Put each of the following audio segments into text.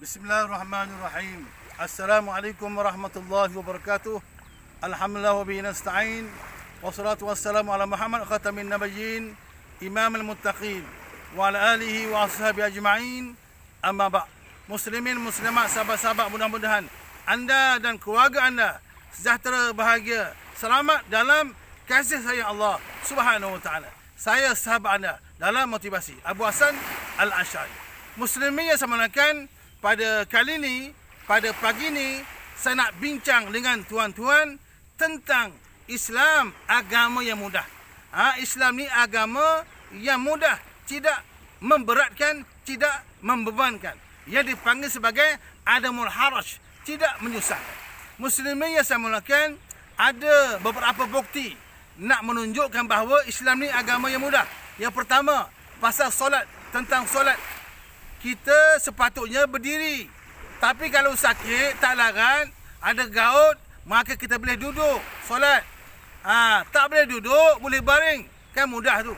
Bismillahirrahmanirrahim. Assalamualaikum warahmatullahi wabarakatuh. Alhamdulillah wa bihi nasta'in. Wassalatu wassalamu ala Muhammad khatamin nabiyyin, imamul muttaqin wa ala alihi wa ashabi ajma'in. Amma ba. Muslimin muslimat sahabat-sahabat mudah-mudahan anda dan keluarga anda sejahtera bahagia, selamat dalam kasih sayang Allah Subhanahu wa taala. Saya sahabat anda dalam motivasi Abu Hasan Al-Ashari. Muslimin yang samalakan pada kali ini, pada pagi ini, saya nak bincang dengan tuan-tuan tentang Islam agama yang mudah. Ha, Islam ni agama yang mudah, tidak memberatkan, tidak membebankan. Ia dipanggil sebagai Adamul Haraj, tidak menyusahkan. Muslimin yang saya mulakan, ada beberapa bukti nak menunjukkan bahawa Islam ni agama yang mudah. Yang pertama, pasal solat, tentang solat kita sepatutnya berdiri. Tapi kalau sakit, tak larat, ada gaun, maka kita boleh duduk solat. Ha, tak boleh duduk, boleh baring. Kan mudah tu.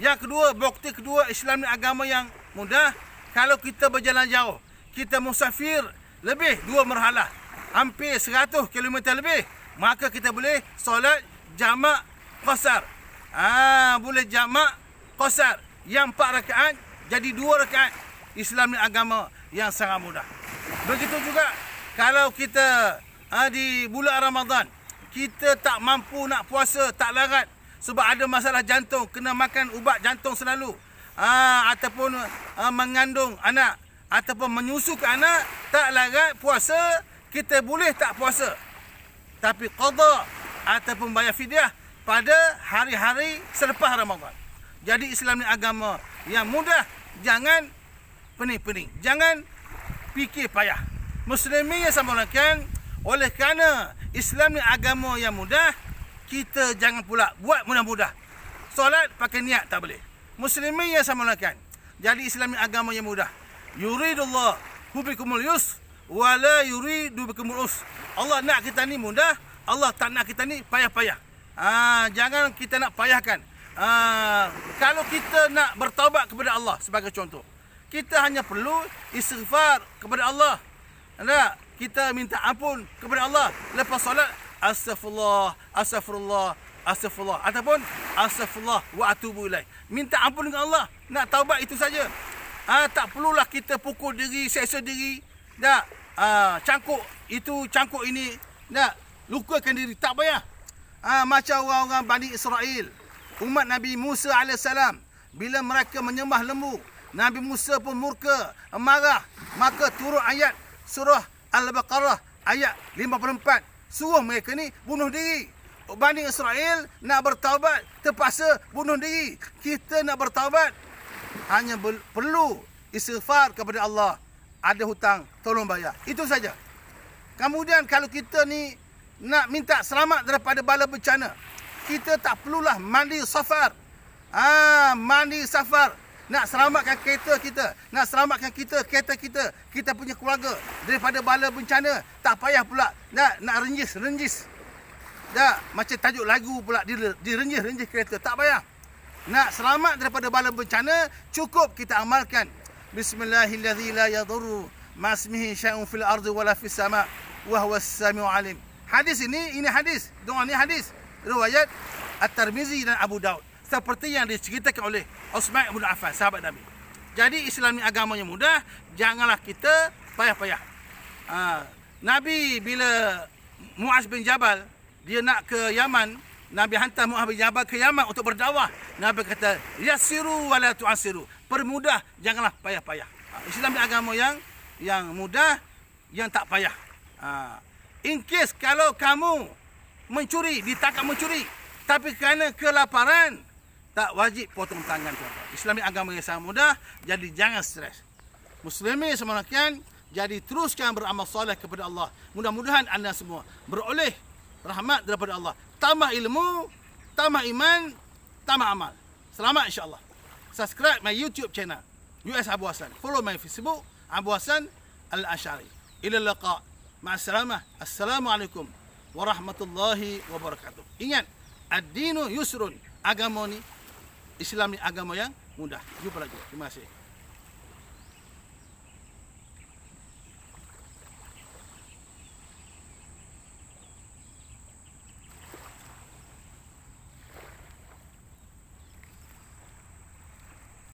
Yang kedua, bukti kedua Islam ni agama yang mudah. Kalau kita berjalan jauh, kita musafir lebih dua merhalah. Hampir 100 km lebih. Maka kita boleh solat jama qasar. Ah ha, boleh jama qasar. Yang empat rakaat jadi dua rakaat. Islam ni agama yang sangat mudah. Begitu juga kalau kita ha, di bulan Ramadan kita tak mampu nak puasa, tak larat sebab ada masalah jantung, kena makan ubat jantung selalu. Ha, ataupun ha, mengandung anak ataupun menyusukan anak tak larat puasa, kita boleh tak puasa. Tapi qada ataupun bayar fidyah pada hari-hari selepas Ramadan. Jadi Islam ni agama yang mudah, jangan pening-pening. Jangan fikir payah. Muslimi yang saya mulakan, oleh kerana Islam ni agama yang mudah, kita jangan pula buat mudah-mudah. Solat pakai niat tak boleh. Muslimi yang saya mulakan, jadi Islam ni agama yang mudah. Yuridullah hubikumul yus wala yuridu bikumul us. Allah nak kita ni mudah, Allah tak nak kita ni payah-payah. Ha, jangan kita nak payahkan. Ha, kalau kita nak bertaubat kepada Allah sebagai contoh kita hanya perlu istighfar kepada Allah. Nah, kita minta ampun kepada Allah lepas solat astaghfirullah, astaghfirullah, astaghfirullah ataupun astaghfirullah wa atubu ilaih. Minta ampun dengan Allah. Nak taubat itu saja. Ah ha, tak perlulah kita pukul diri, seksa diri. Nak ha, ah, cangkuk itu, cangkuk ini. Nak lukakan diri tak payah. Ah ha, macam orang-orang Bani Israel. Umat Nabi Musa AS. Bila mereka menyembah lembu. Nabi Musa pun murka, marah. Maka turun ayat surah Al-Baqarah ayat 54. Suruh mereka ni bunuh diri. Bani Israel nak bertawabat, terpaksa bunuh diri. Kita nak bertawabat, hanya perlu istighfar kepada Allah. Ada hutang, tolong bayar. Itu saja. Kemudian kalau kita ni nak minta selamat daripada bala bencana, kita tak perlulah mandi safar. Ah, mandi safar nak selamatkan kereta kita, nak selamatkan kita, kereta kita, kita punya keluarga daripada bala bencana. Tak payah pula nak nak renjis-renjis. Dah macam tajuk lagu pula direnjis-renjis kereta. Tak payah. Nak selamat daripada bala bencana, cukup kita amalkan. Bismillahirrahmanirrahim. la yadurru ma'asmihi sya'un fil ardu wa la fis sama' wa huwa samiu alim. Hadis ini, ini hadis. Doa ini hadis. Riwayat At-Tirmizi dan Abu Daud seperti yang diceritakan oleh Osman Ibn Affan, sahabat Nabi. Jadi Islam ni agamanya mudah, janganlah kita payah-payah. Ha. Nabi bila Muaz bin Jabal dia nak ke Yaman, Nabi hantar Muaz bin Jabal ke Yaman untuk berdakwah. Nabi kata, "Yassiru wa la tu'siru." Permudah, janganlah payah-payah. Ha. Islam ni agama yang yang mudah, yang tak payah. Ha. In case kalau kamu mencuri, ditangkap mencuri, tapi kerana kelaparan, tak wajib potong tangan tuan Islam ni agama yang sangat mudah jadi jangan stres Muslimi semakin jadi teruskan beramal soleh kepada Allah mudah-mudahan anda semua beroleh rahmat daripada Allah tambah ilmu tambah iman tambah amal selamat insyaallah subscribe my youtube channel US Abu Hasan follow my facebook Abu Hasan Al Ashari ila laqa مع السلامة السلام عليكم ورحمة الله وبركاته إن الدين Islam ni agama yang mudah. Jumpa lagi. Terima kasih.